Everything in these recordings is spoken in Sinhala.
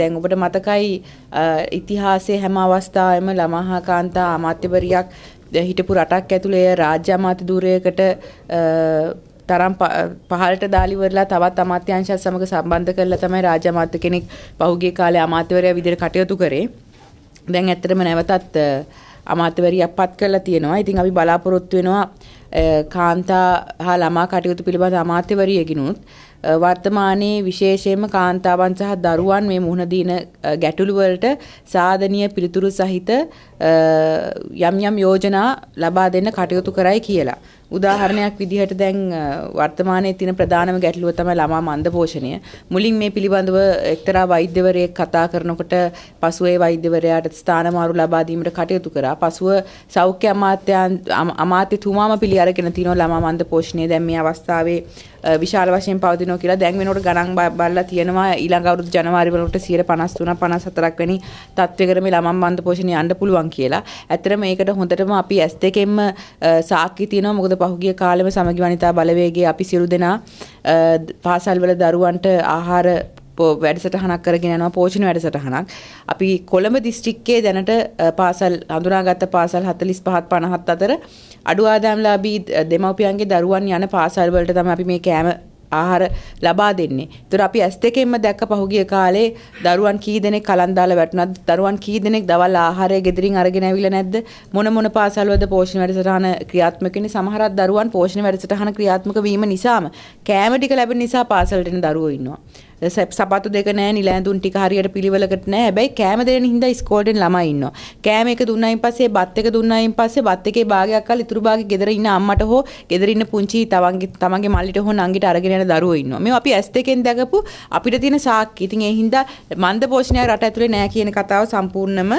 දැන් ඔබට මතකයි ඉතිහාසයේ හැම අවස්ථාවෙම ළමා හා කාන්තා අමාත්‍යවරියක් හිටපු රටක් ඇතුළේ රාජ්‍ය අමාත්‍ය ධුරයකට තරම් පහලට දාලිවරලා තවත් අමාත්‍යංශත් සමග සම්බන්ධ කරලා තමයි රාජ්‍ය අමාත්‍ය කෙනෙක් පහුගිය කාලේ අමාත්‍යවරයා විදිහට කටයුතු කරේ. දැන් ඇත්තටම නැවතත් අමාත්‍යවරියක් පත් කරලා තියෙනවා. ඉතින් අපි බලාපොරොත්තු වෙනවා කාන්තා හා ළමා කටයුතු පිළිබඳ අමාත්‍යවරියගිනුත් වර්තමානයේ විශේෂයෙන්ම කාන්තාවන් සහ දරුවන් මේ මුහුණ දින ගැටලු වලට සාධනීය පිළිතුරු සහිත යම් යම් යෝජනා ලබා දෙන්න කටයුතු කරයි කියලා. උදාහරණයක් විදිහට දැන් වර්තමානයේ තියෙන ප්‍රධානම ගැටලුව තමයි ළමා මන්ද පෝෂණය. මුලින් මේ පිළිබඳව එක්තරා වෛද්‍යවරයෙක් කතා කරනකොට පසුව ඒ වෛද්‍යවරයාට ස්ථානමාරු ලබා දීමට කටයුතු කරා. පසුව සෞඛ්‍ය අමාත්‍යතුමාම පිළි අරගෙන තිනවා ළමා මන්ද පෝෂණය දැන් මේ අවස්ථාවේ විශාල වශයෙන් පවතිනවා කියලා දැන් වෙනකොට ගණන් බලලා තියෙනවා ඊළඟ අවුරුදු ජනවාරි වලට 53 54ක් වැනි තත්ත්වයකට මේ ළමම් බන්ධ පෝෂණය යන්න පුළුවන් කියලා. ඇත්තට මේකට හොඳටම අපි S2 කින්ම සාක්ෂි තියෙනවා මොකද පහුගිය කාලෙම සමගි වනිතා බලවේගයේ අපි සියලු දෙනා පාසල්වල දරුවන්ට ආහාර වැඩසටහනක් කරගෙන යනවා පෝෂණ වැඩසටහනක්. අපි කොළඹ දිස්ත්‍රික්කයේ දැනට පාසල් හඳුනාගත්ත පාසල් 45ත් 50ත් අතර අඩු ආදායම්ලාභී දෙමව්පියන්ගේ දරුවන් යන පාසල්වලට තමයි අපි මේ කෑම ආහාර ලබා දෙන්නේ. ඒතර අපි ඇස් දෙකෙන්ම දැක්ක පහුගිය කාලේ දරුවන් කී දෙනෙක් කලන් දාලා වැටුණාද? දරුවන් කී දෙනෙක් දවල් ආහාරය ගෙදරින් අරගෙන ඇවිල්ලා නැද්ද? මොන මොන පාසල්වලද පෝෂණ වැඩසටහන ක්‍රියාත්මක වෙන්නේ? සමහරක් දරුවන් පෝෂණ වැඩසටහන ක්‍රියාත්මක වීම නිසාම කෑම ටික ලැබෙන නිසා පාසලට එන දරුවෝ ඉන්නවා. සපතු දෙක නෑ නිලෑඳුන් ටික හරියට පිළිවෙලකට නෑ හැබැයි කෑම දෙන හින්දා ඉස්කෝලේ ළමයි ඉන්නවා. කෑම එක දුන්නායින් පස්සේ බත් එක දුන්නායින් පස්සේ බත් එකේ භාගයක් අල් ඉතුරු භාගෙ ගෙදර ඉන්න අම්මට හෝ ගෙදර ඉන්න පුංචි තවන්ගේ තමන්ගේ මල්ලිට හෝ නංගිට අරගෙන යන දරුවෝ ඉන්නවා. මේවා අපි ඇස් දෙකෙන් දැකපු අපිට තියෙන සාක්කි. ඉතින් ඒ හින්දා මන්ද පෝෂණය රට ඇතුලේ නෑ කියන කතාව සම්පූර්ණම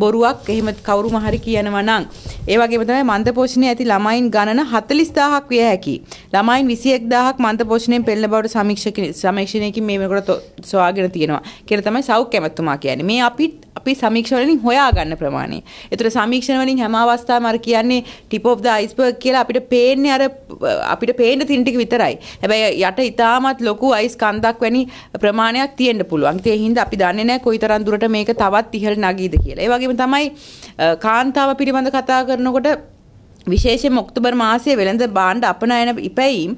බොරුවක්. එහෙම කවුරුම හරි කියනවා නම් ඒ වගේම තමයි මන්ද පෝෂණය ඇති ළමයින් ගණන 40000ක් විය හැකියි. ළමයින් 21000ක් මන්ද පෝෂණයෙන් පෙළෙන බවට සමීක්ෂක සමීක්ෂණයකින් ඉතින් මේකට සොයාගෙන තියෙනවා කියලා තමයි සෞඛ්‍ය ඇමතුමා කියන්නේ. මේ අපි අපි සමීක්ෂණ වලින් හොයාගන්න ප්‍රමාණය. ඒතර සමීක්ෂණ වලින් හැම අවස්ථාවම අර කියන්නේ ටිප් ඔෆ් ද අයිස්බර්ග් කියලා අපිට පේන්නේ අර අපිට පේන තින් ටික විතරයි. හැබැයි යට ඉතාමත් ලොකු අයිස් කන්දක් වැනි ප්‍රමාණයක් තියෙන්න පුළුවන්. ඒ හින්දා අපි දන්නේ නැහැ කොයිතරම් දුරට මේක තවත් ඉහළ නගීද කියලා. ඒ වගේම තමයි කාන්තාව පිළිබඳ කතා කරනකොට විශේෂයෙන් ඔක්තෝබර් මාසයේ වෙළඳ භාණ්ඩ අපනයන ඉපැයීම්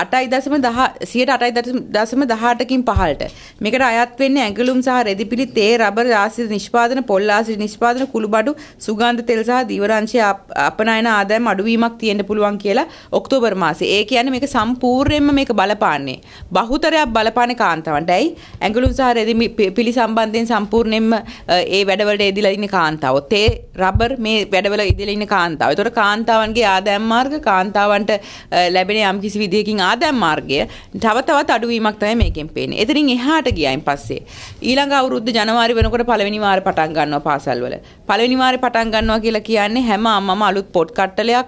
අටයි දසම දහ සියට අටයි දසම දහටකින් පහලට මේකට අයත් වෙන්න ඇඟලුම් සහ රෙදිපිලි තේ රබර් ආසිර නිෂ්පාදන පොල් ආසිර නිෂ්පාදන කුළුබඩු සුගන්ධ තෙල් සහ දිවරංශය අපනයන ආදායම් අඩුවීමක් තියෙන්න පුළුවන් කියලා ඔක්තෝබර් මාසේ. ඒ කියන්නේ මේක සම්පූර්ණයෙන්ම මේක බලපාන්නේ. බහුතරයක් බලපාන්නේ කාන්තාවන්ට. ඇයි? ඇඟලුම් සහ රෙදිපිලි සම්බන්ධයෙන් සම්පූර්ණයෙන්ම ඒ වැඩවලට එදිලා ඉන්නේ කාන්තාවෝ. තේ රබර් මේ වැඩවල ඉදිලා ඉන්නේ කාන්තාවෝ. ඒතකොට කාන්තාවන්ගේ ආදායම් මාර්ග කාන්තාවන්ට ලැබෙන යම්කිසි විදියකින් ආදෑම් මාර්ගය තව තවත් අඩුවීමක් තමයි මේකෙන් පේන්නේ. එතනින් එහාට ගියයින් පස්සේ ඊළඟ අවුරුද්ද ජනවාරි වෙනකොට පළවෙනි වාරේ පටන් ගන්නවා පාසල්වල. පළවෙනි වාරේ පටන් ගන්නවා කියලා කියන්නේ හැම අම්මම අලුත් පොත් කට්ටලයක්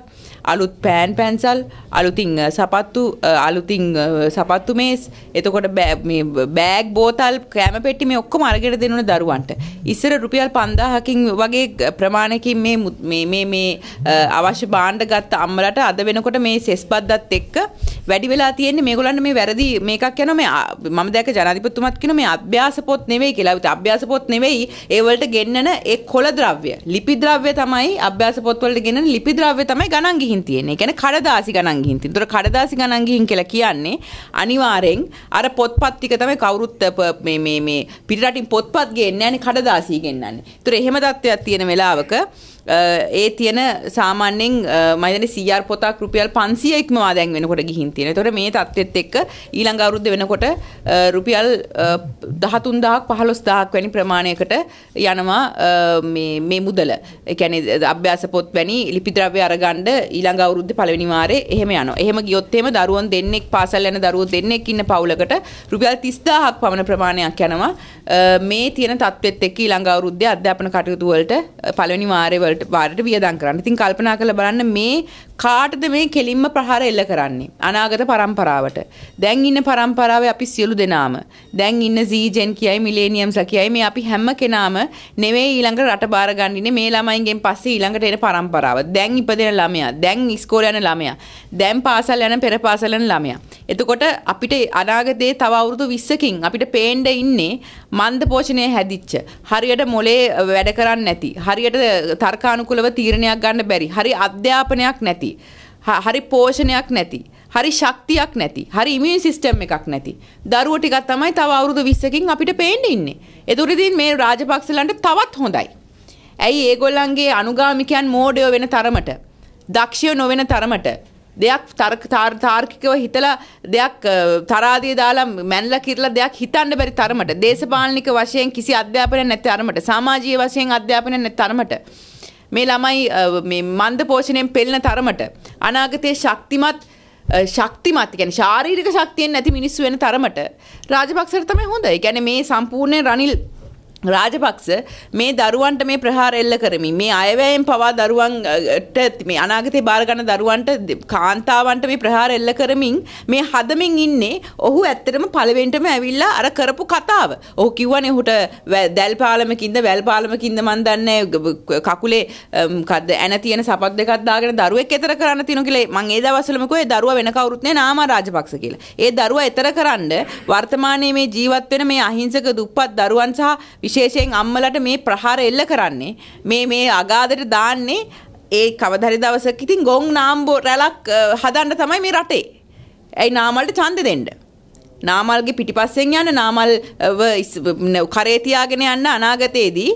අලුත් පෑන් පැන්සල් අලුතින් සපත්තු අලුතින් සපත්තු මේස් එතකොට බෑග් බෝතල් කෑම පෙට්ටි මේ ඔක්කොම අරගෙන දෙනුන දරුවන්ට ඉස්සර රුපියල් 5000කින් වගේ ප්‍රමාණයකින් මේ මේ මේ අවශ්‍ය භාණ්ඩ ගත්ත අම්මලට අද වෙනකොට මේ සෙස්පද්දත් එක්ක වැඩි වෙලා තියෙන්නේ මේගොල්ලන් මේ වැරදි මේකක් යනවා මේ මම දැක ජනාධිපතිතුමත් කියන මේ අභ්‍යාස පොත් නෙවෙයි කියලා. ඒත් අභ්‍යාස පොත් නෙවෙයි ඒ වලට ගෙන්නන ඒ කොළ ද්‍රව්‍ය. ලිපි ද්‍රව්‍ය තමයි අභ්‍යාස පොත් වලට ගෙන්නන ලිපි ද්‍රව්‍ය තමයි ගණන් ගිහින් ගිහින් තියෙන්නේ. කියන්නේ කඩදාසි ගණන් ගිහින් තියෙන. ඒතර කඩදාසි ගණන් ගිහින් කියලා කියන්නේ අනිවාර්යෙන් අර පොත්පත් ටික තමයි කවුරුත් මේ මේ මේ පිටරටින් පොත්පත් ගේන්නේ නැන්නේ කඩදාසි ගෙන්නන්නේ. ඒතර එහෙම தත්ත්වයක් තියෙන වෙලාවක ඒ තියෙන සාමාන්‍යෙන් මයිදන සියර් පොතක් රුපියල් පන්සිය ඉක්මවා දැන් වෙනකොට ගිහින් තියෙන තොට මේ තත්ත්වෙත් එක්ක ඊළඟ අවුරුද්ධ වෙනකොට රුපියල් දහතුන් දහක් පහළොස් දහක් වැනි ප්‍රමාණයකට යනවා මේ මුදල එකැන අභ්‍යාස පොත් වැනි ලිපිද්‍රව්‍ය අරගණ්ඩ ඊළඟ අවුරුද්ධ පලවිනිවාරේ එහෙම යන එහෙම ගියොත්තේම දරුවන් දෙන්නෙක් පාසල් යන දරුව දෙන්නෙක් ඉන්න පවුලකට රුපියල් තිස්දාහක් පමණ ප්‍රමාණයක් යනවා මේ තියෙන තත්වෙත් එක්ක ඊළඟ අවුරුද්ධ අධ්‍යාපන කටයුතුවලට පලවනි වාරයවල වලට වාරට වියදම් කරන්න. ඉතින් කල්පනා කරලා බලන්න මේ කාටද මේ කෙලින්ම ප්‍රහාර එල්ල කරන්නේ? අනාගත පරම්පරාවට. දැන් ඉන්න පරම්පරාවේ අපි සියලු දෙනාම. දැන් ඉන්න සීජෙන් කියයි මිලේනියම්ස්ලා කියයි මේ අපි හැම කෙනාම නෙවෙයි ඊළඟට රට බාර ගන්න ඉන්නේ මේ ළමයින්ගෙන් පස්සේ ඊළඟට එන පරම්පරාව. දැන් ඉපදෙන ළමයා, දැන් ඉස්කෝලේ යන ළමයා, දැන් පාසල් යන පෙර පාසල් යන ළමයා. එතකොට අපිට අනාගතයේ තව අවුරුදු 20කින් අපිට පේන්න ඉන්නේ මන්ද පෝෂණය හැදිච්ච හරියට මොලේ වැඩ කරන්නේ නැති හරියට තර්ක තර්කානුකුලව තීරණයක් ගන්න බැරි. හරි අධ්‍යාපනයක් නැති. හරි පෝෂණයක් නැති. හරි ශක්තියක් නැති. හරි ඉමියුන් සිස්ටම් එකක් නැති. දරුවෝ ටිකක් තමයි තව අවුරුදු 20කින් අපිට පේන්න ඉන්නේ. ඒතුරදීන් මේ රාජපක්ෂලන්ට තවත් හොඳයි. ඇයි ඒගොල්ලන්ගේ අනුගාමිකයන් මෝඩයෝ වෙන තරමට දක්ෂයෝ නොවෙන තරමට දෙයක් තාර්කිකව හිතලා දෙයක් තරාදිය දාලා මැනලා කිරලා දෙයක් හිතන්න බැරි තරමට දේශපාලනික වශයෙන් කිසි අධ්‍යාපනයක් නැති තරමට සමාජීය වශයෙන් අධ්‍යාපනයක් නැති තරමට මේ ළමයි මන්ද පෝෂණයෙන් පෙළෙන තරමට අනාගතයේ ශක්තිමත් ශක්තිමත් ගැන ශාරීරික ශක්තියෙන් නැති මිනිස්සු වෙන තරමට රාජපක්ෂට තමයි හොඳයි. ඒ කියන්නේ මේ සම්පූර්ණ රනිල් රාජපක්ෂ මේ දරුවන්ට මේ ප්‍රහාර එල්ල කරමින් මේ අයවැයෙන් පවා දරුවන්ට මේ අනාගතේ බාරගන්න දරුවන්ට කාන්තාවන්ට මේ ප්‍රහාර එල්ල කරමින් මේ හදමින් ඉන්නේ ඔහු ඇත්තටම පළවෙනිටම ඇවිල්ලා අර කරපු කතාව. ඔහු කිව්වනේ ඔහුට දැල් පාලමකින්ද වැල් පාලමකින්ද මන් දන්නේ කකුලේ කද්ද ඇන තියෙන සපත් දෙකක් දාගෙන දරුවෙක් ඈතර කරන්න තියෙනවා කියලා මං ඒ දවස්වලම කිව්වේ දරුවා වෙන කවුරුත් නෑ නාම රාජපක්ෂ කියලා. ඒ දරුවා ඈතර කරන්න වර්තමානයේ මේ ජීවත් වෙන මේ අහිංසක දුප්පත් දරුවන් සහ විශේෂයෙන් අම්මලට මේ ප්‍රහාර එල්ල කරන්නේ මේ මේ අගාදට දාන්නේ ඒ කවදරි දවසක ඉතින් ගොන් නාම්බෝ රැලක් හදන්න තමයි මේ රටේ. ඇයි නාමල්ට ඡන්දෙ දෙන්න. නාමල්ගේ පිටිපස්සෙන් යන නාමල් කරේ තියාගෙන යන්න අනාගතයේදී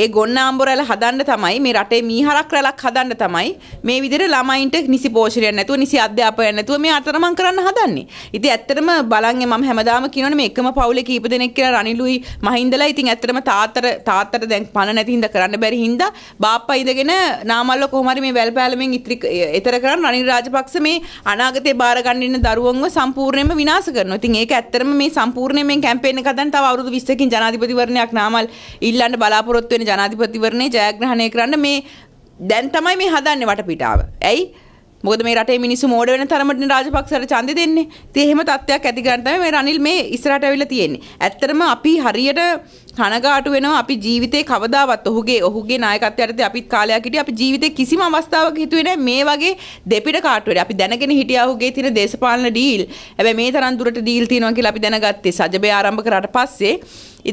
ඒ ගොන්නාම්බු රැළ හදන්න තමයි මේ රටේ මීහරක් රැළක් හදන්න තමයි මේ විදිහට ළමයින්ට නිසි පෝෂණයක් නැතුව නිසි අධ්‍යාපනයක් නැතුව මේ අතරමං කරන්න හදන්නේ. ඉතින් ඇත්තටම බලන්නේ මම හැමදාම කියනවනේ මේ එකම පවුලේ කීප දෙනෙක් කියලා රනිලුයි මහින්දලා ඉතින් ඇත්තටම තාත්තට තාත්තට දැන් පණ නැති හින්දා කරන්න බැරි හින්දා බාප්පා ඉඳගෙන නාමල්ල කොහොම හරි මේ වැල්පෑලමෙන් ඉතිරි ඊතර කරන් රනිල් රාජපක්ෂ මේ අනාගතේ බාර ගන්න ඉන්න දරුවන්ව සම්පූර්ණයෙන්ම විනාශ කරනවා. ඉතින් ඒක ඇත්තටම මේ සම්පූර්ණයෙන් මේ කැම්පේන් එක හදන්න තව අවුරුදු 20කින් ජනාධිපතිවරණයක් නාමල් ඉල්ලන්න බලාපොරොත්තු වෙන ජනාධිපතිවරණේ ජයග්‍රහණය කරන්න මේ දැන් තමයි මේ හදන්නේ වටපිටාව. ඇයි? මොකද මේ රටේ මිනිස්සු මෝඩ වෙන තරමට රාජපක්ෂට ඡන්දෙ දෙන්නේ. ඉතින් එහෙම තත්ත්වයක් ඇති ගන්න තමයි මේ රනිල් මේ ඉස්සරහට ඇවිල්ලා තියෙන්නේ. ඇත්තටම අපි හරියට කනගාටු වෙනවා අපි ජීවිතේ කවදාවත් ඔහුගේ ඔහුගේ නායකත්වය යටතේ අපිත් කාලයක් හිටියේ අපි ජීවිතේ කිසිම අවස්ථාවක හිතුවේ නැහැ මේ වගේ දෙපිට කාටුවට අපි දැනගෙන හිටියා ඔහුගේ තියෙන දේශපාලන ඩීල් හැබැයි මේ තරම් දුරට ඩීල් තියෙනවා කියලා අපි දැනගත්තේ සජබේ ආරම්භ කරාට පස්සේ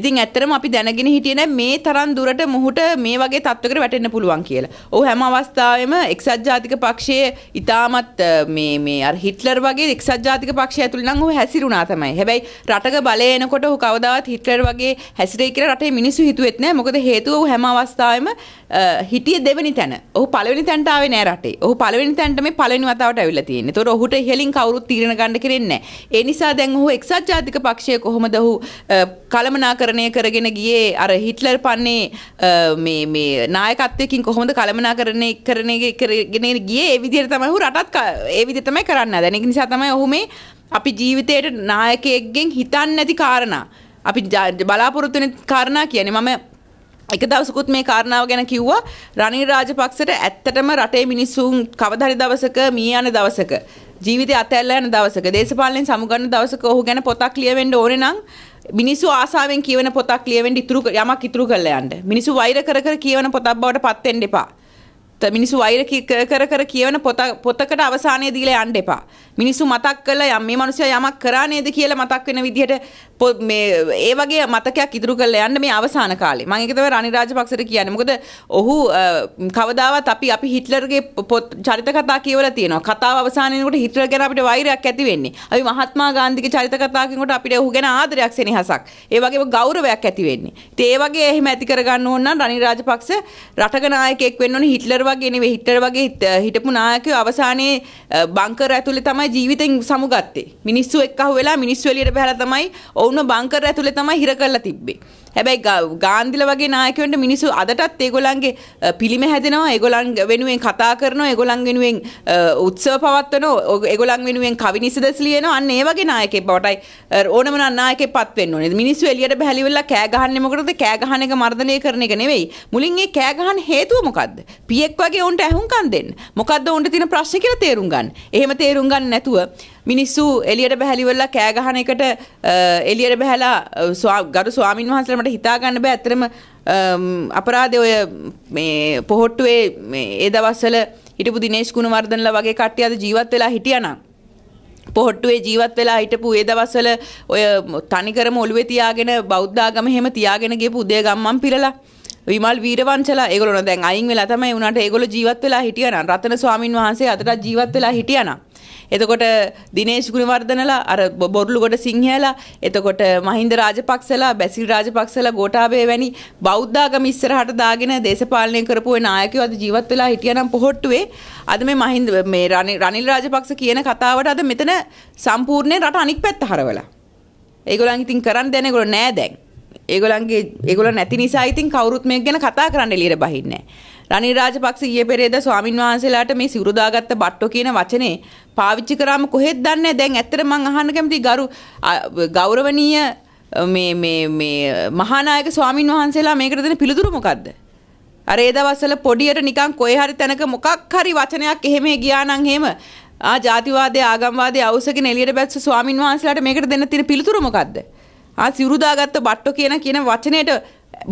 ඉතින් ඇත්තටම අපි දැනගෙන හිටියේ නැහැ මේ තරම් දුරට මොහුට මේ වගේ තත්වයකට වැටෙන්න පුළුවන් කියලා. ඔහු හැම අවස්ථාවෙම එක්සත් ජාතික පක්ෂයේ ඉතාමත් මේ මේ අර හිට්ලර් වගේ එක්සත් ජාතික පක්ෂය ඇතුළේ නම් ඔහු හැසිරුණා තමයි. හැබැයි රටක බලය එනකොට ඔහු කවදාවත් හිට්ලර් වගේ හැසිරෙ වෙයි කියලා රටේ මිනිස්සු හිතුවෙත් නෑ මොකද හේතුව ඔහු හැම අවස්ථාවෙම හිටියේ දෙවෙනි තැන. ඔහු පළවෙනි තැනට ආවේ නෑ රටේ. ඔහු පළවෙනි තැනට මේ පළවෙනි වතාවට ඇවිල්ලා තියෙන්නේ. ඒතකොට ඔහුට ඉහලින් කවුරුත් තීරණ ගන්න කෙරෙන්නේ නෑ. ඒ නිසා දැන් ඔහු එක්සත් ජාතික පක්ෂය කොහොමද ඔහු කලමනාකරණය කරගෙන ගියේ අර හිට්ලර් පන්නේ මේ මේ නායකත්වයකින් කොහොමද කලමනාකරණය කරන්නේ කරගෙන ගියේ ඒ විදිහට තමයි ඔහු රටත් ඒ විදිහට තමයි කරන්න. දැන් ඒක නිසා තමයි ඔහු මේ අපි ජීවිතයට නායකයෙක්ගෙන් හිතන්නේ නැති කාරණා අපි බලාපොරොත්තුන කාරණා කියන මම එක දවසකුත් මේ කාරණාව ගැන කිව්වා රනිල් රාජපක්ෂට ඇත්තටම රටේ මිනිස්සුන් කවදරි දවසක මී යන දවසක ජීවිතය අතැල්ලා යන දවසක දේශපාලනයෙන් සමුගන්න දවසක ඔහු ගැන පොතක් ලියවෙන්න ඕනේ නම් මිනිස්සු ආසාවෙන් කියවන පොතක් ලියවෙන්න ඉතුරු යමක් ඉතුරු කරලා යන්න මිනිස්සු වෛර කර කර කියවන පොතක් බවට පත් වෙන්න එපා මිනිසු වෛර කර කර කියවන පොතකට අවසානය දීලා යන්න එපා. මිනිසු මතක් කළා යම් මේ මිනිසයා යමක් කරා නේද කියලා මතක් වෙන විදිහට මේ ඒ වගේ මතකයක් ඉදිරි කරලා යන්න මේ අවසාන කාලේ. මම ඒක තමයි රනිල් රාජපක්ෂට කියන්නේ. මොකද ඔහු කවදාවත් අපි අපි හිට්ලර්ගේ චරිත කතා කියවලා තියෙනවා. කතාව අවසාන වෙනකොට හිට්ලර් ගැන අපිට වෛරයක් ඇති වෙන්නේ. අපි මහත්මා ගාන්ධිගේ චරිත කතා කියනකොට අපිට ඔහු ගැන ආදරයක් සෙනෙහසක්. ඒ වගේම ගෞරවයක් ඇති වෙන්නේ. ඉතින් ඒ වගේ එහෙම ඇති කරගන්න ඕන නම් රනිල් රාජපක්ෂ රටක නායකයෙක් වෙන්න ඕනේ හිට්ලර් වගේ නෙවෙයි හිටර් වගේ හිටපු නායකයෝ අවසානයේ බංකර් ඇතුලේ තමයි ජීවිතෙන් සමුගත්තේ මිනිස්සු එක්ක අහුවෙලා මිනිස්සු එළියට බහලා තමයි ඔවුන්ව බංකර් ඇතුලේ තමයි හිර කරලා තිබ්බේ හැබැයි ගාන්දිල වගේ නායකවන්ට මිනිසු අදටත් ඒගොලන්ගේ පිළිම හැදෙනවා ඒගොලන් වෙනුවෙන් කතා කරනවා ඒගොලන් වෙනුවෙන් උත්සව පවත්වන ඒගොලන් වෙනුවෙන් කවි නිසදස් ලියනවා අන්න ඒ වගේ නායකයෙක් බවටයි ඕනම නායකයෙක් පත් වෙන්න ඕනේ මිනිස්සු එළියට බැහැලිවෙලා කෑ ගහන්නේ මොකටද කෑ ගහන එක මර්ධනය කරන එක නෙවෙයි මුලින් ඒ කෑ ගහන හේතුව මොකද්ද පියෙක් වගේ උන්ට ඇහුම්කන් දෙන්න මොකද්ද උන්ට තියෙන ප්‍රශ්නේ කියලා තේරුම් ගන්න එහෙම තේරුම් ගන්න නැතුව මිනිස්සු එලියට බැහැලිවල්ලා කෑගහන එකට එලියට බැහැලා ගරු ස්වාමින් වහන්සලමට හිතාගන්න බෑ ඇතරම අපරාධය ඔය මේ පොහොට්ටුවේ ඒ දවස්වල හිටපු දිනේශ් ගුණවර්ධනලා වගේ කට්ටිය අද ජීවත් වෙලා හිටියානම් පොහොට්ටුවේ ජීවත් වෙලා හිටපු ඒ දවස්වල ඔය තනිකරම ඔළුවේ තියාගෙන බෞද්ධාගම එහෙම තියාගෙන ගියපු උදේ ගම්මන් පිරලා විමල් වීරවංශලා ඒගොල්ලෝ දැන් අයින් වෙලා තමයි උනාට ඒගොල්ලෝ ජීවත් වෙලා හිටියනම් රතන ස්වාමින් වහන්සේ අදටත් ජීවත් වෙලා හිටියනම් එතකොට දිනේශ් ගුණවර්ධනලා අර බොරුලුගොඩ සිංහයලා එතකොට මහින්ද රාජපක්ෂලා බැසිල් රාජපක්ෂලා ගෝඨාභය වැනි බෞද්ධාගම ඉස්සරහට දාගෙන දේශපාලනය කරපු ඒ නායකයෝ අද ජීවත් වෙලා හිටියනම් පොහොට්ටුවේ අද මේ මහින්ද මේ රනිල් රාජපක්ෂ කියන කතාවට අද මෙතන සම්පූර්ණයෙන් රට අනික් පැත්ත හරවලා ඒගොල්ලන් ඉතින් කරන්න දැන ඒගොල්ලෝ නෑ දැන් ඒගොලන්ගේ ඒගොල නැති නිසා ඉතින් කවුරුත් මේ ගැන කතා කරන්න එලියට බහින්නේ. රනිල් රාජපක්ෂ ඊයේ පෙරේද ස්වාමින් වහන්සේලාට මේ සිවුරු දාගත්ත බට්ටෝ කියන වචනේ පාවිච්චි කරාම කොහෙද දන්නේ දැන් ඇත්තට මං අහන්න කැමති ගරු ගෞරවනීය මේ මේ මේ මහානායක ස්වාමින් වහන්සේලා මේකට දෙන පිළිතුරු මොකද්ද? අර ඒ දවස්වල පොඩියට නිකන් කොහේ හරි තැනක මොකක් හරි වචනයක් එහෙම ගියා නම් එහෙම ආ ජාතිවාදී ආගම්වාදී අවශ්‍යකින් එළියට බැස්ස ස්වාමින් වහන්සේලාට මේකට දෙන්න තියෙන පිළිතුරු මොකද්ද? ආ සිවුරුදාගත්ත බට්ටෝ කියන කියන වචනයට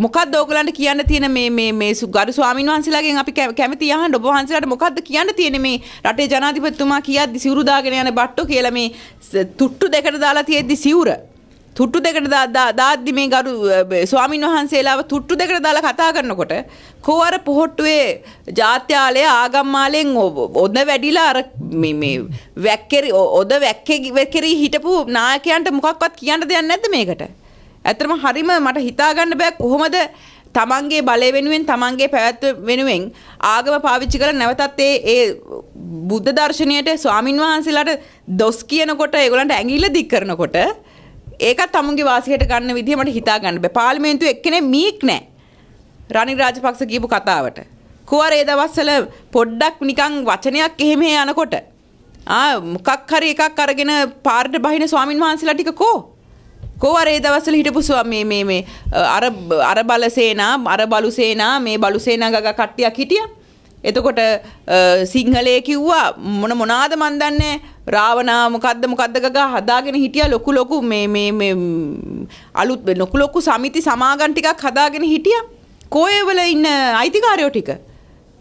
මොකක්ද ඕගලන්ට කියන්න තියෙන මේ මේ මේ ගරු ස්වාමීන් වහන්සේලාගෙන් අපි කැමති අහන්න ඔබ වහන්සේලාට මොකක්ද කියන්න තියෙන්නේ මේ රටේ ජනාධිපතිතුමා කියද්දි සිවුරු දාගෙන යන බට්ටෝ කියලා මේ තුට්ටු දෙකට දාලා තියෙද්දි සිවුර තුට්ටු දෙකට දාද්දි මේ ගරු ස්වාමින් වහන්සේලාව තුට්ටු දෙකට දාලා කතා කරනකොට කෝ අර පොහොට්ටුවේ ජාත්‍යාලය ආගම්මාලෙන් ඔද වැඩිලා අර මේ වැක්කෙරි ඔද වැක්කෙරි හිටපු නායකයන්ට මොකක්වත් කියන්න දෙයක් නැද්ද මේකට? ඇත්තටම හරිම මට හිතා ගන්න බෑ කොහොමද තමන්ගේ බලය වෙනුවෙන් තමන්ගේ පැවැත්ම වෙනුවෙන් ආගම පාවිච්චි කරලා නැවතත් ඒ ඒ බුද්ධ දර්ශනයට ස්වාමින් වහන්සේලාට දොස් කියනකොට ඒගොල්ලන්ට ඇඟිල්ල දික් කරනකොට ඒක තමුන්ගේ වාසියට ගන්න විදිහ මට හිතා ගන්න බෑ. පාර්ලිමේන්තුවේ එක්කෙනෙක් මීක් නෑ. රනිල් රාජපක්ෂ කියපු කතාවට. කුවර ඒ දවස්වල පොඩ්ඩක් නිකන් වචනයක් එහෙම යනකොට ආ මොකක් හරි එකක් අරගෙන පාරට බහින ස්වාමින් වහන්සේලා ටික කෝ කෝවර ඒ දවස්වල හිටපු මේ මේ මේ අර අර බලසේනා අර බලුසේනා මේ බලුසේනා ගග කට්ටියක් හිටියා. එතකොට සිංහලයේ කිව්වා මොන මොනාද මන් දන්නේ රාවනා මොකද්ද මොකද්ද ගගා හදාගෙන හිටියා ලොකු ලොකු මේ මේ මේ අලුත් ලොකු ලොකු සමිති සමාගම් ටිකක් හදාගෙන හිටියා කෝයවල ඉන්න අයිතිකාරයෝ ටික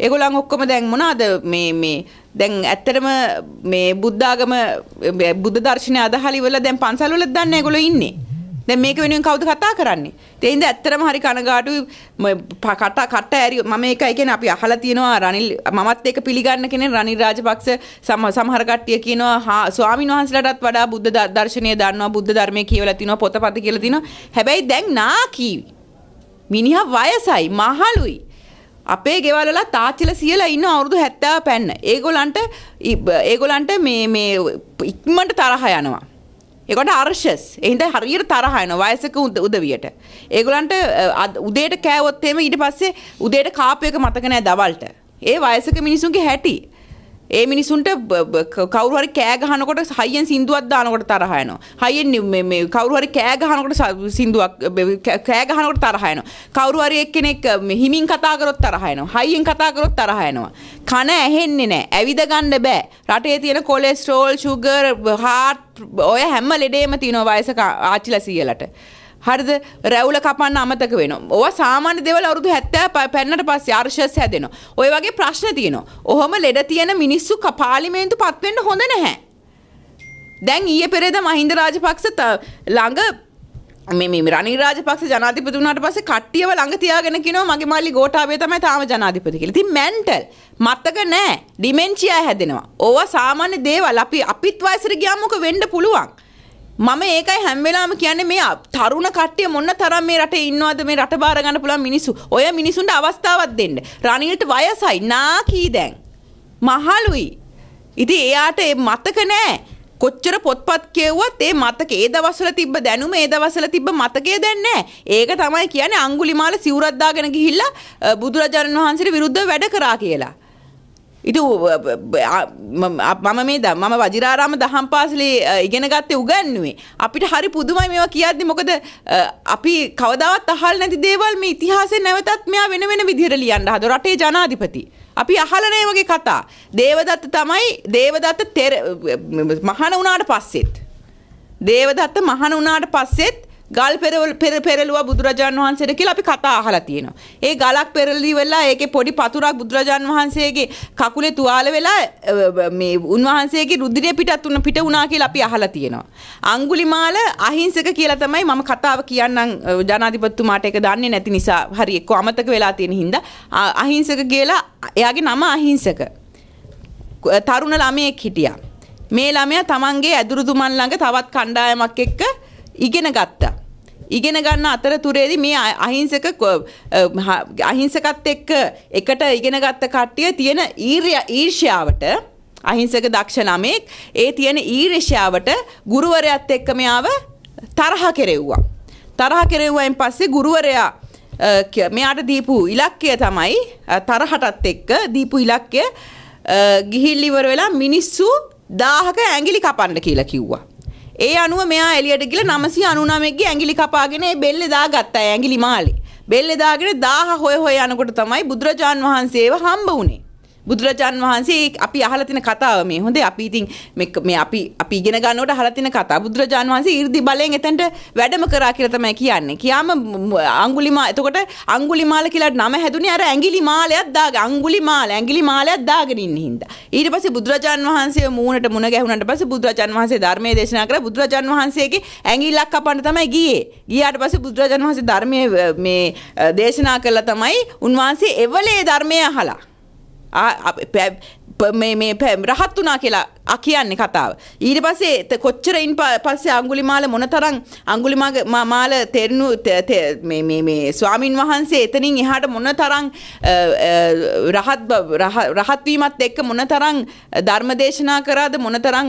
ඒගොල්ලන් ඔක්කොම දැන් මොනවාද මේ මේ දැන් ඇත්තටම මේ බුද්ධාගම බුද්ධ දර්ශනය අදහලි වල දැන් පන්සල් වල දන්නේ ඒගොල්ලෝ ඉන්නේ දැන් මේක වෙනුවෙන් කවුද කතා කරන්නේ? තේින්ද ඇත්තටම හරි කනගාටු කට කට ඇරි මම ඒකයි කියන්නේ අපි අහලා තියෙනවා රනිල් මමත් ඒක පිළිගන්න කෙනෙක් රනිල් රාජපක්ෂ සමහර කට්ටිය කියනවා හා ස්වාමින් වහන්සේලාටත් වඩා බුද්ධ දර්ශනය දන්නවා බුද්ධ ධර්මයේ කියවලා තිනවා පොතපත කියලා තිනවා. හැබැයි දැන් නා කීවි. මිනිහා වයසයි මහලුයි. අපේ ගෙවල්ල තාච්චිල සියලා ඉන්න අවුරුදු 70 පැන්න. ඒගොල්ලන්ට ඒගොල්ලන්ට මේ මේ ඉක්මනට තරහ යනවා. ඒකට අර්ශස් එහින්ද හරියට තරහයන වයසක උදවියට. ඒගොලන්ට උදේට කෑවොත්තේම ඊට පස්සේ උදේට කාපයක මතකනෑ දවල්ට. ඒ වයසක මිනිසුන්ගේ හැටි. ඒ මිනිසුන්ට කවරුහරි කෑගහනකොට හයියෙන් සිින්දුවත් දානකොට තරහයන. හයිෙන් කවරුහරි කෑගහනකොට සිින්දුවක් කෑගහනකොට තරහයන. කවරුහරි එක් කෙනෙක් හිමින් කතාකරොත් තරහයන. හයියෙන් කතාකරොත් තරහයනවා. කන ඇහෙන්නේ නෑ ඇවිද ගණ්ඩ බෑ රටේ තියෙන කොලෙස්ටෝල් ශුගර් හාට් ඔය හැම්ම ලෙඩේම තියනො වයස ආච්චිල සියලට. හරිද රැවුල කපන්න අමතක වෙන. ඕවා සාමාන්‍ය දේවල් අවුරුදු 70 පැන්නට පස්සේ අර්ශස් හැදෙනවා. ඔය වගේ ප්‍රශ්න තියෙනවා. ඔහොම ලෙඩ තියෙන මිනිස්සු පාර්ලිමේන්තු පත් වෙන්න හොඳ නැහැ. දැන් ඊයේ පෙරේද මහින්ද රාජපක්ෂ ළඟ මේ රනිල් රාජපක්ෂ ජනාධිපති වුණාට පස්සේ කට්ටියව ළඟ තියාගෙන කියනවා මගේ මල්ලි ගෝඨාභය තමයි තාම ජනාධිපති කියලා. ඉතින් මෙන්ටල් මතක නැහැ. ඩිමෙන්ෂියා හැදෙනවා. ඕවා සාමාන්‍ය දේවල් අපි අපිත් වයසට ගියාම මොක වෙන්න පුළුවන්. මම ඒකයි හැම වෙලාවෙම කියන්නේ මේ තරුණ කට්ටිය මොන තරම් මේ රටේ ඉන්නවද මේ රට බාර ගන්න පුළුවන් මිනිස්සු. ඔය මිනිසුන්ට අවස්ථාවක් දෙන්න. රනිල්ට වයසයි නාකී දැන්. මහලුයි. ඉතින් එයාට ඒ මතක නෑ. කොච්චර පොත්පත් කියවුවත් ඒ මතක ඒ දවස්වල තිබ්බ දැනුම ඒ දවස්වල තිබ්බ මතකය දැන් නෑ. ඒක තමයි කියන්නේ අඟුලිමාල සිවුරක් දාගෙන ගිහිල්ලා බුදුරජාණන් වහන්සේට විරුද්ධව වැඩ කරා කියලා. ඉති මම මේ ද මම වජිරාරාම දහම් පාසලේ ඉගෙන ගත්තේ උගන්නුවේ. අපිට හරි පුදුමයි මේවා කියද්දි මොකද අපි කවදාවත් අහල් නැති දේවල් මේ ඉතිහාසයෙන් නැවතත් මෙයා වෙන වෙන විදිහට ලියන්න හද රටේ ජනාධිපති. අපි අහලා නැහැ වගේ කතා. දේවදත්ත තමයි දේවදත්ත මහන වුණාට පස්සෙත්. දේවදත්ත මහන වුණාට පස්සෙත් ගල් පෙරවල පෙර පෙරළුවා බුදුරජාන් වහන්සේට කියලා අපි කතා අහලා තියෙනවා. ඒ ගලක් පෙරලී වෙලා ඒකේ පොඩි පතුරක් බුදුරජාන් වහන්සේගේ කකුලේ තුවාල වෙලා මේ උන්වහන්සේගේ රුධිරය පිටත් උන පිට වුණා කියලා අපි අහලා තියෙනවා. අඟුලිමාල අහිංසක කියලා තමයි මම කතාව කියන්නම් ජනාධිපතිතුමාට ඒක දන්නේ නැති නිසා හරි එක්ක අමතක වෙලා තියෙන හින්දා අහිංසක කියලා එයාගේ නම අහිංසක. තරුණ ළමයෙක් හිටියා. මේ ළමයා තමන්ගේ ඇදුරුතුමන් ළඟ තවත් කණ්ඩායමක් එක්ක ඉගෙන ගත්තා. ඉගෙන ගන්න අතරතුරේදී මේ අහිංසක අහිංසකත් එක්ක එකට ඉගෙන ගත්ත කට්ටිය තියෙන ඊර්ෂ්‍යාවට අහිංසක දක්ෂ ළමෙක් ඒ තියෙන ඊර්ෂ්‍යාවට ගුරුවරයාත් එක්ක මෙයාව තරහ කෙරෙව්වා. තරහ කෙරෙව්වයින් පස්සේ ගුරුවරයා මෙයාට දීපු ඉලක්කය තමයි තරහටත් එක්ක දීපු ඉලක්කය ගිහිල්ලිවර වෙලා මිනිස්සු දාහක ඇඟිලි කපන්න කියලා කිව්වා. ඒ අනුව මෙයා එලියට ගිල නමසි අනුනාමෙක්ගේ ඇගිලි කපාගෙන බෙල්ල දා ගත්තා ඇගිලි මාලි. බෙල්ලෙදාගෙන දාහ හොය හොය යනකොට තමයි බුදුරජාන් වහන්සේව හම්බ වුණේ. බුදුරජාන් වහන්සේ අපි අහලා තියෙන කතාව මේ. හොඳේ අපි ඉතින් මේ අපි අපි ඉගෙන ගන්නකොට අහලා තියෙන කතාව. බුදුරජාන් වහන්සේ 이르දි බලයෙන් එතනට වැඩම කරා කියලා තමයි කියන්නේ. කියාම අඟුලිමා එතකොට අඟුලිමාල කියලා නම හැදුනේ අර ඇඟිලිමාලයක් දාගෙන අඟුලිමාල ඇඟිලිමාලයක් දාගෙන ඉන්න හින්දා. ඊට පස්සේ බුදුරජාන් වහන්සේ මූණට මුණ ගැහුණාට පස්සේ බුදුරජාන් වහන්සේ ධර්මයේ දේශනා කරලා බුදුරජාන් වහන්සේගේ ඇඟිල්ලක් කපන්න තමයි ගියේ. ගියාට පස්සේ බුදුරජාන් වහන්සේ ධර්මයේ මේ දේශනා කළා තමයි උන්වහන්සේ එවලේ ධර්මය අහලා මේ රහත් වනා කියලා අකියන්නේ කතාව. ඊට පස්සේ කොච්චරයින් පස්සේ අංගුලිමාල මොනතරම් අංගුලිමාග මාල තෙරණු ස්වාමින් වහන්සේ එතනින් එහාට මොනතරම් රහත් රහත්වීමත් එක්ක මොනතරම් ධර්මදේශනා කරාද මොනතරම්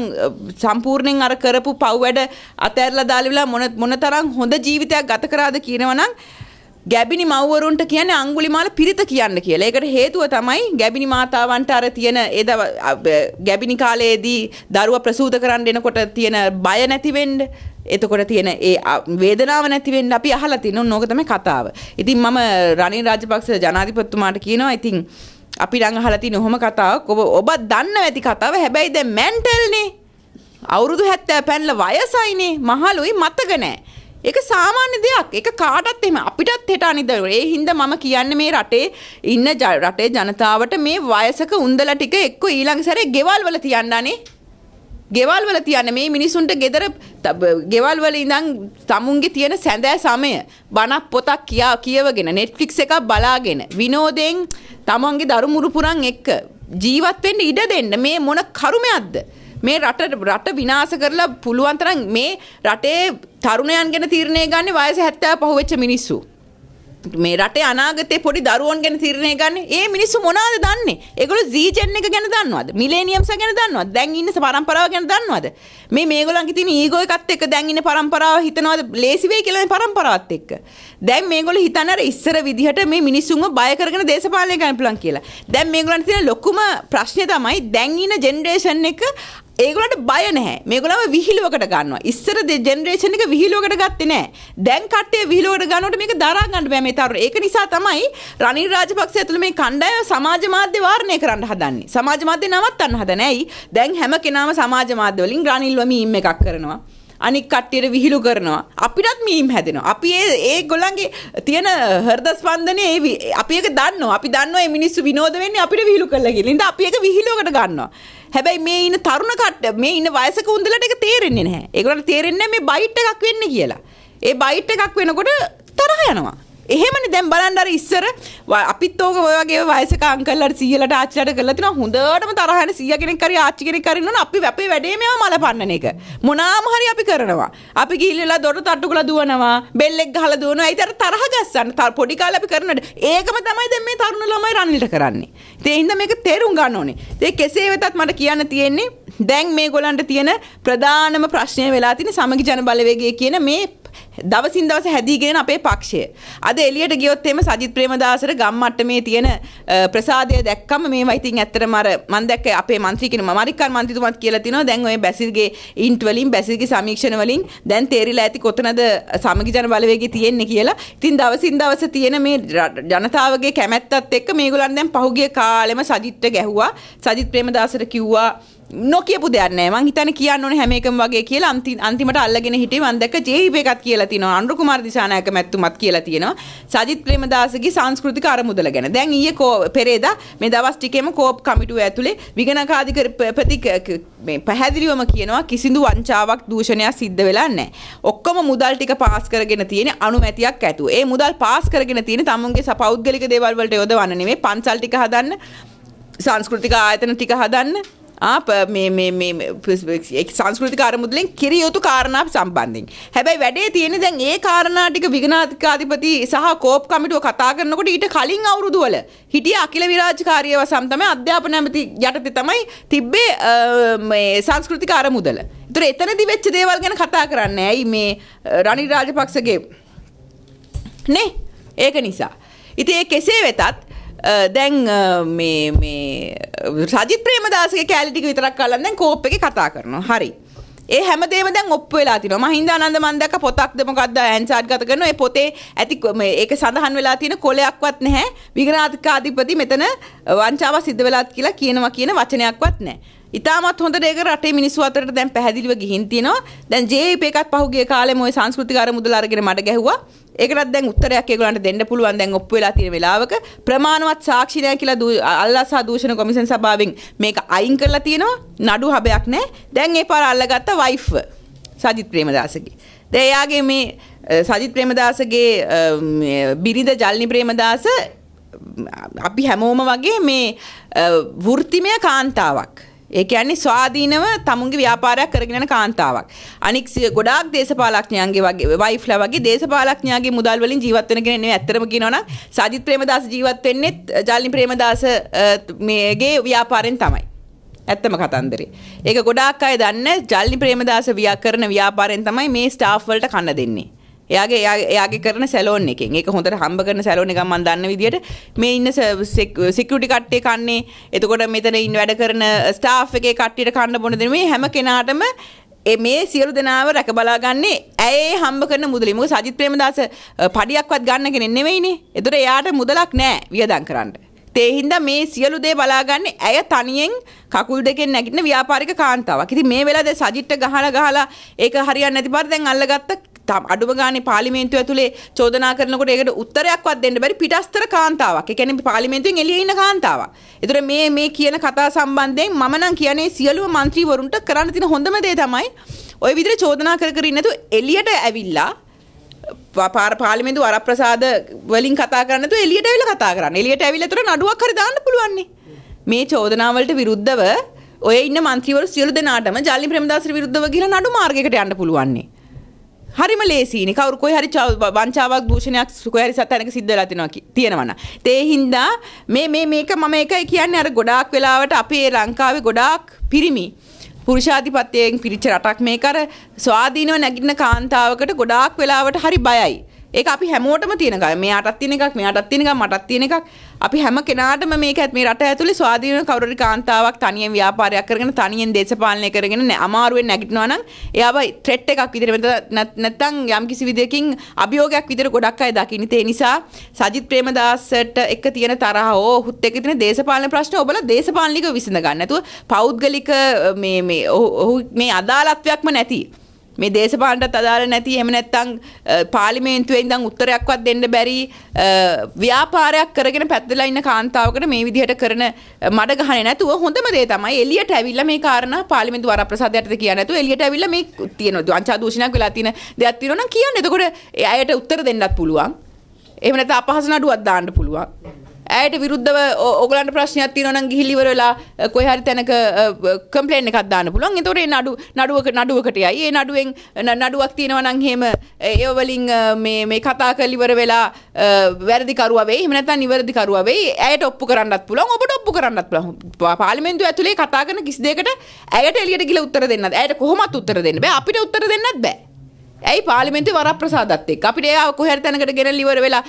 සම්පූර්ණයෙන් අර කරපු පව් වැඩ අතෑරලා දාලා මොනතරම් හොඳ ජීවිතයක් ගත කරාද කියනවනම් ගැබිනි මව්වරුන්ට කියන්නේ අඟුලිමාල පිරිත කියන්න කියලා. ඒකට හේතුව තමයි ගැබිනි මාතාවන්ට අර තියෙන ඒද ගැබිනි කාලයේදී දරුවා ප්‍රසූත කරන්න එනකොට තියෙන බය නැති වෙන්න එතකොට තියෙන ඒ වේදනාව නැති වෙන්න අපි අහලා තිනු නෝක තමයි කතාව. ඉතින් මම රනිල් රාජපක්ෂ ජනාධිපතිතුමාට කියනවා ඉතින් අපි නම් අහලා තිනු ඔහොම කතාවක් ඔබ ඔබ දන්න ඇති කතාව හැබැයි දැන් මෙන්ටල්නේ අවුරුදු 70 පැනලා වයසයිනේ මහලුයි මතක නැහැ. ඒක සාමාන්‍ය දෙයක්. ඒක කාටත් එහෙම අපිටත් හෙට අනිදා. ඒ හින්දා මම කියන්නේ මේ රටේ ඉන්න රටේ ජනතාවට මේ වයසක උන්දලා ටික එක්ක ඊළඟ සැරේ ගෙවල් වල තියන්නනේ. ගෙවල් වල තියන්න මේ මිනිසුන්ට ගෙදර ගෙවල් වල ඉඳන් තමුන්ගේ තියෙන සැඳෑ සමය බණක් පොතක් කියා කියවගෙන නෙට්ෆ්ලික්ස් එකක් බලාගෙන විනෝදයෙන් තමන්ගේ දරු මුරුපුරන් එක්ක ජීවත් වෙන්න ඉඩ දෙන්න මේ මොන කරුමයක්ද මේ රට රට විනාශ කරලා පුළුවන් තරම් මේ රටේ තරුණයන් ගැන තීරණය ගන්න වයස 70 පහුවෙච්ච මිනිස්සු. මේ රටේ අනාගතේ පොඩි දරුවන් ගැන තීරණය ගන්න. ඒ මිනිස්සු මොනවද දන්නේ? ඒගොල්ලෝ Z gen එක ගැන දන්නවද? මිලේනියම්ස් ගැන දන්නවද? දැන් ඉන්න පරම්පරාව ගැන දන්නවද? මේ මේගොල්ලන්ගේ තියෙන ඊගෝ එකත් එක්ක දැන් ඉන්න පරම්පරාව හිතනවද ලේසි වෙයි කියලා මේ පරම්පරාවත් එක්ක. දැන් මේගොල්ලෝ හිතන අර ඉස්සර විදිහට මේ මිනිස්සුන්ව බය කරගෙන දේශපාලනය ගන්න පුළුවන් කියලා. දැන් මේගොල්ලන්ට තියෙන ලොකුම ප්‍රශ්නේ තමයි දැන් ඉන්න ජෙනරේෂන් එක ඒගොලට බය නැහැ මේගොලම විහිලුවකට ගන්නවා ඉස්සර ජෙනරේෂන් එක විහිලුවකට ගත්තේ නැහැ දැන් කට්ටිය විහිලුවකට ගන්නකොට මේක දරා ගන්න බෑ මේ තරුණ ඒක නිසා තමයි රනිල් රාජපක්ෂ ඇතුළු මේ කණ්ඩායම සමාජ මාධ්‍ය වාරණය කරන්න හදන්නේ සමාජ මාධ්‍ය නවත්තන්න හදන ඇයි දැන් හැම කෙනාම සමාජ මාධ්‍ය වලින් රනිල්ව මීම් එකක් කරනවා අනික් කට්ටියට විහිළු කරනවා අපිටත් මීම් හැදෙනවා අපි ඒ ඒ ගොල්ලන්ගේ තියෙන හෘද ස්පන්දනය ඒ අපි ඒක දන්නවා අපි දන්නවා මේ මිනිස්සු විනෝද වෙන්නේ අපිට විහිළු කරලා කියලා. ඉතින් අපි ඒක විහිළුවකට ගන්නවා. හැබැයි මේ ඉන්න තරුණ කට්ට මේ ඉන්න වයසක උන්දලට ඒක තේරෙන්නේ නැහැ. ඒගොල්ලන්ට තේරෙන්නේ නැහැ මේ බයිට් එකක් වෙන්නේ කියලා. ඒ බයිට් එකක් වෙනකොට තරහ යනවා. එහෙමනි දැන් බලන්න අර ඉස්සර අපිත් ඕක ඔය වගේ වයසක අංකල්ලට 100ලට ආච්චිලට කරලා තිනවා හොඳටම තරහන 100 කෙනෙක් හරි ආච්චි කෙනෙක් හරි ඉන්නවනේ අපි අපේ වැඩේ මේවා මලපන්නන එක මොනාම හරි අපි කරනවා අපි ගිහිල්ලා දොර තට්ටු කරලා දුවනවා බෙල් එක ගහලා දුවනවා ඒතර තරහ ගස්සන්න පොඩි කාලේ අපි කරනද ඒකම තමයි දැන් මේ තරුණ ළමයි රනිල්ට කරන්නේ ඉතින් ඒ හින්දා මේක තේරුම් ගන්න ඕනේ ඉතින් කෙසේ වෙතත් මට කියන්න තියෙන්නේ දැන් මේ ගොලන්ට තියෙන ප්‍රධානම ප්‍රශ්නය වෙලා තියෙන සමගි ජන බලවේගය කියන මේ දවසින් දවස හැදීගෙන අපේ පක්ෂය. අද එලියට ගියොත් එම සජිත් ප්‍රේමදාසට ගම් මට්ටමේ තියෙන ප්‍රසාදය දැක්කම මේවා ඉතින් ඇත්තටම අර මම දැක්ක අපේ മന്ത്രി කෙනෙක් මමරිකාන් മന്ത്രിතුමත් කියලා තිනවා දැන් ඔය බැසිල්ගේ ඉන්ට් වලින් බැසිල්ගේ සමීක්ෂණ වලින් දැන් තේරිලා ඇති කොතනද සමගි ජන බලවේගය තියෙන්නේ කියලා. ඉතින් දවසින් දවස තියෙන මේ ජනතාවගේ කැමැත්තත් එක්ක මේගොල්ලන් දැන් පහුගිය කාලෙම සජිත්ට ගැහුවා. සජිත් ප්‍රේමදාසට කිව්වා නොකියපු දෙයක්නෑ මං හිතන කියන්න ඕන හැම එකම වගේ කියලා අන්ති අන්තිමට අල්ලගෙන හිටියේ මං දැක්ක ජේහිප් එකක් කියලා තිනවා අනුර කුමාර දිසානායක මැතිතුමත් කියලා තිනවා සජිත් ප්‍රේමදාසගේ සංස්කෘතික අරමුදල ගැන දැන් ඊයේ කෝ පෙරේදා මේ දවස් ටිකේම කෝප් කමිටුව ඇතුලේ විගණකාධික ප්‍රතික මේ පැහැදිලිවම කියනවා කිසිදු වංචාවක් දූෂණයක් සිද්ධ වෙලා නැහැ ඔක්කොම මුදල් ටික පාස් කරගෙන තියෙන අනුමැතියක් ඇතුව ඒ මුදල් පාස් කරගෙන තියෙන තමුන්ගේ සපෞද්ගලික දේවල් වලට යොදවන්න නෙමෙයි පන්සල් ටික හදන්න සංස්කෘතික ආයතන ටික හදන්න සංස්කෘතික අරමුදලෙන් කිරිය යුතු කාරණා සම්බන්ධයෙන්. හැබැයි වැඩේ තියෙන දැන් ඒ කාරණා ටික විගණාධිකාධිපති සහ කෝප් කමිටුව කතා කරනකොට ඊට කලින් අවුරුදු වල හිටිය අකිල විරාජකාරියව සම තමයි අධ්‍යාපන ඇමති යටතේ තමයි තිබ්බේ මේ සංස්කෘතික අරමුදල. ඒතර එතනදී වෙච්ච දේවල් ගැන කතා කරන්නේ ඇයි මේ රනිල් රාජපක්ෂගේ නේ ඒක නිසා. ඉතින් ඒ කෙසේ වෙතත් දැන් රජි ප්‍රේමදාසක කෑලිටික විතරක් කලන් දැන් කෝප් එක කතා කරනවා හරි ඒ හැමදේම දැන් ඔප්පු වෙලා තිනවා මහින්ද ආනන්ද මන් දැක්ක පොතක්ද මොකක්ද ඇන්සාඩ් ගත කරනවා ඒ පොතේ ඇති ඒක සඳහන් වෙලා තියෙන කොලයක්වත් නැහැ විග්‍රහාධිකාධිපති මෙතන වංචාවක් සිද්ධ වෙලාත් කියලා කියනවා කියන වචනයක්වත් නැහැ ඉතාමත් හොඳ ඒක රටේ මිනිස්සු අතරට දැන් පැහැදිලිව ගිහින් තියෙනවා. දැන් JEP එකත් පහුගිය කාලේම ওই සංස්කෘතික අරමුදල අරගෙන මඩ ගැහුවා. ඒකටත් දැන් උත්තරයක් ඒගොල්ලන්ට දෙන්න පුළුවන් දැන් ඔප්පු වෙලා තියෙන වෙලාවක ප්‍රමාණවත් සාක්ෂි නැහැ කියලා අල්ලාසා දූෂණ කොමිෂන් සභාවෙන් මේක අයින් කරලා තියෙනවා. නඩු හබයක් නැහැ. දැන් ඒ පාර අල්ලගත්ත වයිෆ් සජිත් ප්‍රේමදාසගේ. දැන් එයාගේ මේ සජිත් ප්‍රේමදාසගේ බිරිඳ ජල්නි ප්‍රේමදාස අපි හැමෝම වගේ මේ වෘත්තිමය කාන්තාවක්. ඒ කියන්නේ ස්වාධීනව තමුන්ගේ ව්‍යාපාරයක් කරගෙන යන කාන්තාවක්. අනික් ගොඩාක් දේශපාලඥයන්ගේ වගේ වයිෆ්ලා වගේ දේශපාලඥයාගේ මුදල් වලින් ජීවත් වෙන කෙනෙක් නෙවෙයි. ඇත්තටම කියනවා නම් සජිත් ප්‍රේමදාස ජීවත් වෙන්නේ ජාලිනි ප්‍රේමදාස මේගේ ව්‍යාපාරෙන් තමයි. ඇත්තම කතන්දරේ. ඒක ගොඩාක් අය දන්නේ ජාලිනි ප්‍රේමදාස ව්‍යා කරන ව්‍යාපාරෙන් තමයි මේ ස්ටාෆ් වලට කන දෙන්නේ. එයාගේ එයාගේ කරන සැලෝන් එකෙන් ඒක හොඳට හම්බ කරන සැලෝන් එකක් මම දන්න විදියට මේ ඉන්න සිකියුරිටි කට්ටිය කන්නේ එතකොට මෙතන ඉන්න වැඩ කරන ස්ටාෆ් එකේ කට්ටියට කන්න බොන දේ මේ හැම කෙනාටම මේ සියලු දෙනාව රැක බලාගන්නේ ඇයි හම්බ කරන මුදලි මොකද සජිත් ප්‍රේමදාස පඩියක්වත් ගන්න කෙනෙක් නෙවෙයිනේ එතකොට එයාට මුදලක් නැහැ වියදම් කරන්න ඒ හින්දා මේ සියලු දේ බලාගන්නේ ඇය තනියෙන් කකුල් දෙකෙන් නැගිටින ව්‍යාපාරික කාන්තාවක්. ඉතින් මේ වෙලාවේ සජිත්ට ගහලා ගහලා ඒක හරියන්නේ නැති පාර දැන් අල්ලගත්ත අඩුම ගානේ පාර්ලිමේන්තුව ඇතුලේ චෝදනා කරනකොට ඒකට උත්තරයක්වත් දෙන්න බැරි පිටස්තර කාන්තාවක්. ඒ කියන්නේ පාර්ලිමේන්තුවෙන් එළියේ ඉන්න කාන්තාවක්. ඒතර මේ මේ කියන කතා සම්බන්ධයෙන් මම නම් කියන්නේ සියලුම മന്ത്രിවරුන්ට කරන්න තියෙන හොඳම දේ තමයි ওই විදිහට චෝදනා කර කර ඉන්නතු එළියට ඇවිල්ලා පාර පාලිමෙන්දු වරප්‍රසාද වලින් කතා කරන්න තු එළියට ඇවිල්ලා කතා කරන්න. එළියට ඇවිල්ලා තුර නඩුවක් හරි දාන්න පුළුවන් මේ චෝදනාවලට විරුද්ධව ඔය ඉන්න മന്ത്രിවරු සියලු දෙනාටම ජාලි ප්‍රේමදාසට විරුද්ධව ගිහලා නඩු මාර්ගයකට යන්න පුළුවන් නේ. හරිම ලේසිනි කවරුකොයි හරි වංචාවක් දූෂණයක් සුකහරි සතැනක සිද්ධලා තිනවකි තියෙනවන. තේ හින්දා මේ මේ මේක මම එකයි කියන්නේ අර ගොඩාක් වෙලාවට අපේ ලංකාවේ ගොඩාක් පිරිමි පුරුෂාධිපත්‍යයෙන් පිරිච්ච රටක් මේක අර ස්වාධීනව නැගිටින කාන්තාවකට ගොඩාක් වෙලාවට හරි බයයි. ඒක අපි හැමෝටම තියෙන එකක්. මෙයාටත් තියෙන එකක්, මෙයාටත් තියෙන එකක්, මටත් තියෙන එකක්. අපි හැම කෙනාටම මේක මේ රට ඇතුලේ ස්වාධීන කවුරුරි කාන්තාවක් තනියෙන් ව්‍යාපාරයක් කරගෙන තනියෙන් දේශපාලනය කරගෙන අමාරුවෙන් නැගිටිනවා නම් එයාව ත්‍රෙට් එකක් විදිහට නැත්නම් යම් කිසි විදියකින් අභියෝගයක් විදිහට ගොඩක් අය දකින්න. ඒ නිසා සජිත් ප්‍රේමදාසට එක තියෙන තරහ ඕ ඔහුත් එක්ක තියෙන දේශපාලන ප්‍රශ්න ඔබලා දේශපාලනිකව විසඳ ගන්න. නැතුව පෞද්ගලික මේ මේ ඔහු මේ අදාළත්වයක්ම නැති මේ දේශපාලනට අදාළ නැති එහෙම නැත්නම් පාර්ලිමේන්තුවේ ඉඳන් උත්තරයක්වත් දෙන්න බැරි ව්‍යාපාරයක් කරගෙන පැද්දලා ඉන්න කාන්තාවකට මේ විදිහට කරන මඩ ගහන්නේ නැතුව හොඳම දේ තමයි එළියට ඇවිල්ලා මේ කාරණා පාර්ලිමේන්තු වරප්‍රසාද යටතේ කියන්නේ නැතුව එළියට ඇවිල්ලා මේ තියෙන වංචා දූෂණයක් වෙලා තියෙන දෙයක් තියෙනවා නම් කියන්න. එතකොට ඒ අයට උත්තර දෙන්නත් පුළුවන්. එහෙම නැත්නම් අපහසු නඩුවක් දාන්න පුළුවන්. ඇයට විරුද්ධව ඔගලන්ට ප්‍රශ්නයක් තියෙනවා නම් ගිහිලි ඉවර වෙලා කොහේ හරි තැනක කම්ප්ලේන් එකක් දාන්න පුළුවන්. ඒතකොට ඒ නඩු නඩුවක නඩුවකට යයි. ඒ නඩුවෙන් නඩුවක් තියෙනවා නම් එහෙම ඒ වලින් මේ මේ කතා කරලා ඉවර වෙලා වැරදි කරුවා වෙයි. එහෙම නැත්නම් නිවැරදි කරුවා වෙයි. ඇයට ඔප්පු කරන්නත් පුළුවන්. ඔබට ඔප්පු කරන්නත් පුළුවන්. පාර්ලිමේන්තුව ඇතුලේ කතා කරන කිසි දෙයකට ඇයට එළියට ගිහලා උත්තර දෙන්නත්. ඇයට කොහොමවත් උත්තර දෙන්න බෑ. අපිට උත්තර දෙන්නත් බෑ. ඇයි පාලිමෙන්තු වර ප්‍රසාදත්තෙක් අපිට ඒ කොහර තැනකට ගෙනල් ඉවර වෙලා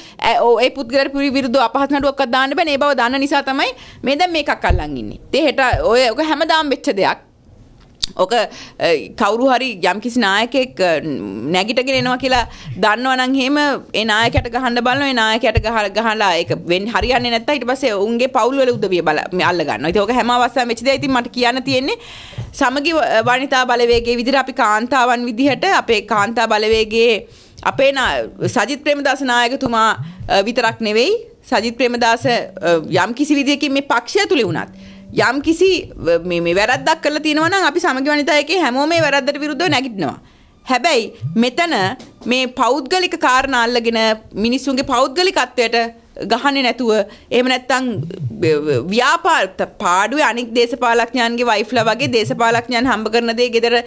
ඒ පුද්ගලට පිරි විරුද්ධ අපහස් නඩුවක් දාන්න බෑ මේ බව දන්න නිසා තමයි මේ දැන් මේකක් අල්ලන් ඉන්නේ. ඒ හෙට ඔය හැමදාම වෙච්ච දෙයක්. ඕක කවුරු හරි යම් කිසි නායකෙක් නැගිටගෙන එනවා කියලා දන්නවනම් එහෙම ඒ නායකයට ගහන්න බලනවා ඒ නායකයට ගහ ගහලා ඒක වෙන් හරියන්නේ නැත්තම් ඊට පස්සේ උන්ගේ පවුල් වල උදවිය බල අල්ල ගන්නවා. ඉතින් ඕක හැම අවස්ථාවෙම වෙච්ච දේ. ඉතින් මට කියන්න තියෙන්නේ සමගි වනිතා බලවේගයේ විදිහට අපි කාන්තාවන් විදිහට අපේ කාන්තා බලවේගයේ අපේ සජිත් ප්‍රේමදාස නායකතුමා විතරක් නෙවෙයි සජිත් ප්‍රේමදාස යම් කිසි විදිහකින් මේ පක්ෂය තුලේ වුණත් යම් කිසි මේ වැරද්දක් කළ තියෙනවනම් අපි සමගිවනිතායකේ හැමෝම මේ වැරද්දට විරුද්ධව නැගිටිනවා. හැබැයි මෙතන මේ පෞද්ගලික කාරණා අල්ලගෙන මිනිස්සුන්ගේ පෞද්ගලිකත්වයට ගහන්නේ නැතුව එහෙම නැත්නම් ව්‍යාපාර පාඩුවේ අනික් දේශපාලඥයන්ගේ වයිෆ්ලා වගේ දේශපාලඥයන් හම්බ කරන දේ gedara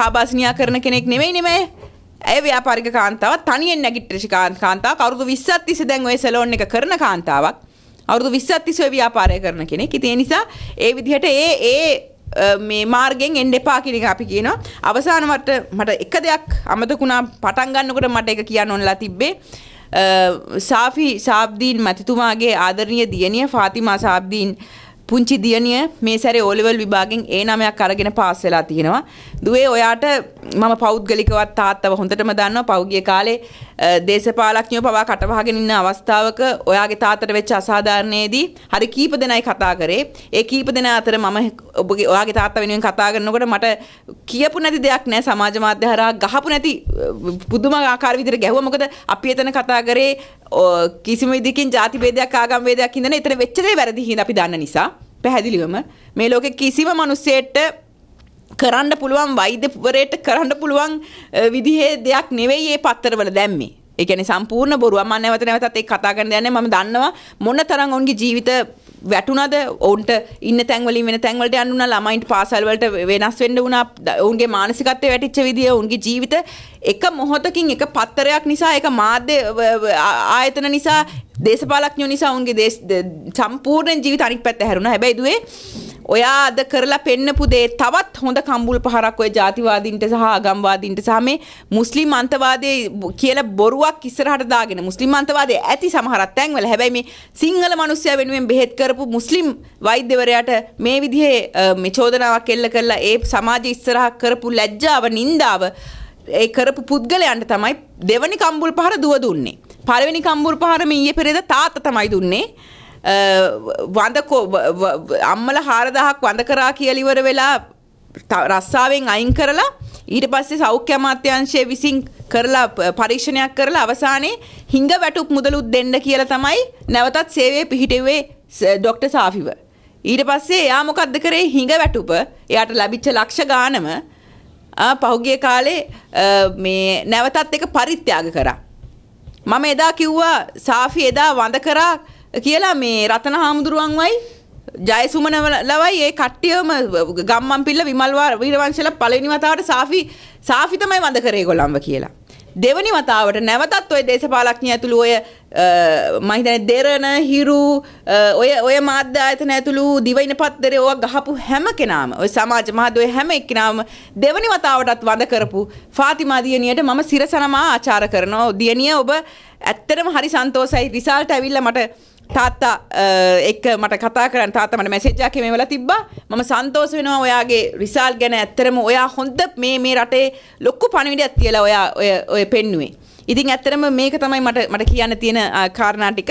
කාබාසිනියා කරන කෙනෙක් නෙමෙයි නෙමෙයි ඇය ව්‍යාපාරික කාන්තාවක් තනියෙන් නැගිටින කාන්තාවක් අවුරුදු 20ක් තිස්සේ දැන් ওই සැලෝන් එක කරන කාන්තාවක් අවුරුදු 20ක් තිස්සේ ව්‍යාපාරය කරන කෙනෙක්. ඉතින් ඒ නිසා ඒ විදිහට ඒ ඒ මේ මාර්ගෙන් එන්න එපා කියන එක අපි කියනවා. අවසාන වට මට එක දෙයක් අමතකුණා පටන් ගන්නකොට මට ඒක කියන්න ඕනලා තිබ්බේ. සාෆි සාබ්දීන් මැතිතුමාගේ ආදරණීය දියණිය ෆාතිමා සාබ්දීන් පුංචි දියණිය මේ සැරේ ඕලෙවල් විභාගෙන් ඒ නමයක් අරගෙන පාස් වෙලා තියෙනවා. දුවේ ඔයාට මම පෞද්ගලිකවත් තාත්තව හොඳටම දන්නවා පෞගිය කාලේ දේශපාලඥයෝ පවා කටවහගෙන ඉන්න අවස්ථාවක ඔයාගේ තාත්තට වෙච්ච අසාධාරණයේදී හරි කීප දෙනයි කතා කරේ. ඒ කීප දෙනා අතර මම ඔබගේ ඔයාගේ තාත්තා වෙනුවෙන් කතා කරනකොට මට කියපු නැති දෙයක් නෑ සමාජ මාධ්‍ය හරහා ගහපු නැති පුදුමාකාර විදිහට ගැහුවා. මොකද අපි එතන කතා කරේ කිසිම විදිහකින් ಜಾති ભેදයක් ආගම් ભેදයක් ඉඳන එතන වෙච්ච දේ වැරදි හිඳ අපි දන්න නිසා පැහැදිලිවම මේ ලෝකේ කිසිම මිනිසෙට කරන්න පුළුවන් වෛද්‍යවරයට කරන්න පුළුවන් විදිහේ දෙයක් නෙවෙයි මේ පත්තරවල දැම්මේ. ඒ කියන්නේ සම්පූර්ණ බොරුව. මම නැවත නැවතත් ඒක කතා කරන්න යන්නේ මම දන්නවා මොනතරම් ඔවුන්ගේ ජීවිත වැටුණද ඔවුන්ට ඉන්න තැන්වලින් වෙන තැන්වලට යන්න වුණා ළමයින්ට පාසල් වලට වෙනස් වෙන්න වුණා ඔවුන්ගේ මානසිකත්වය වැටිච්ච විදිය ඔවුන්ගේ ජීවිත එක මොහොතකින් එක පත්තරයක් නිසා එක මාධ්‍ය ආයතන නිසා දේශපාලඥයෝ නිසා ඔවුන්ගේ සම්පූර්ණ ජීවිත අනිත් පැත්ත හැරුණා. හැබැයි දුවේ ඔයා අද කරලා පෙන්නපු දේ තවත් හොඳ කම්බුල් පහරක් ඔය ජාතිවාදීන්ට සහ ආගම්වාදීන්ට සහ මේ මුස්ලිම් අන්තවාදයේ කියලා බොරුවක් ඉස්සරහට දාගෙන මුස්ලිම් අන්තවාදයේ ඇති සමහරක් තැන්වල හැබැයි මේ සිංහල මිනිස්සයා වෙනුවෙන් බෙහෙත් කරපු මුස්ලිම් වෛද්‍යවරයාට මේ විදිහේ මේ චෝදනාවක් එල්ල කරලා ඒ සමාජය ඉස්සරහ කරපු ලැජ්ජාව නින්දාව ඒ කරපු පුද්ගලයන්ට තමයි දෙවනි කම්බුල් පහර දුව දුන්නේ පළවෙනි කම්බුල් පහර මේ ඊයේ පෙරේද තාත්තා තමයි දුන්නේ වඳකෝ අම්මල හාරදහක් වඳ කරා කියලිවර වෙලා රස්සාාවෙන් අයින් කරලා ඊට පස්සේ සෞඛ්‍ය අමාත්‍යංශය විසින් කරලා පරීක්ෂණයක් කරලා අවසානයේ හිංග වැටුප් මුදලුත් දෙන්න කියලා තමයි නැවතත් සේවය පිහිටෙව්වේ ඩොක්ටර් සාෆිව. ඊට පස්සේ එයා මොකද්ද කරේ හිඟ වැටුප එයාට ලැබිච්ච ලක්ෂ ගානම පහුගිය කාලේ මේ නැවතත් එක පරිත්‍යාග කරා. මම එදා කිව්වා සාෆි එදා වඳ කරා කියලා මේ රතන හාමුදුරුවන්වයි ජයසුමන ලවයි ඒ කට්ටියම ගම්මන් පිල්ල විමල්වා වීරවංශල පළවෙනි වතාවට සාෆි සාෆි තමයි වඳ කරේ ගොල්ලන්ව කියලා. දෙවනි වතාවට නැවතත් ওই දේශපාලඥය ඇතුළු ඔය මම හිතන්නේ දෙරණ හිරු ඔය ඔය මාධ්‍ය ආයතන ඇතුළු දිවයින පත්තරේ ඕවා ගහපු හැම කෙනාම ඔය සමාජ මාධ්‍ය හැම එක්කෙනාම දෙවනි වතාවටත් වඳ කරපු ෆාතිමා දියණියට මම සිරසනමා ආචාර කරනවා දියණිය ඔබ ඇත්තටම හරි සන්තෝසයි රිසල්ට් ඇවිල්ලා මට තාත්තා එක්ක මට කතා කරන්න තාත්තා මට මැසේජ් එකක් මේ වෙලා තිබ්බා මම සන්තෝෂ වෙනවා ඔයාගේ රිසල්ට් ගැන ඇත්තරම ඔයා හොඳ මේ මේ රටේ ලොකු පණිවිඩයක් තියලා ඔයා ඔය ඔය පෙන්නුවේ ඉතින් ඇත්තරම මේක තමයි මට මට කියන්න තියෙන කාරණා ටික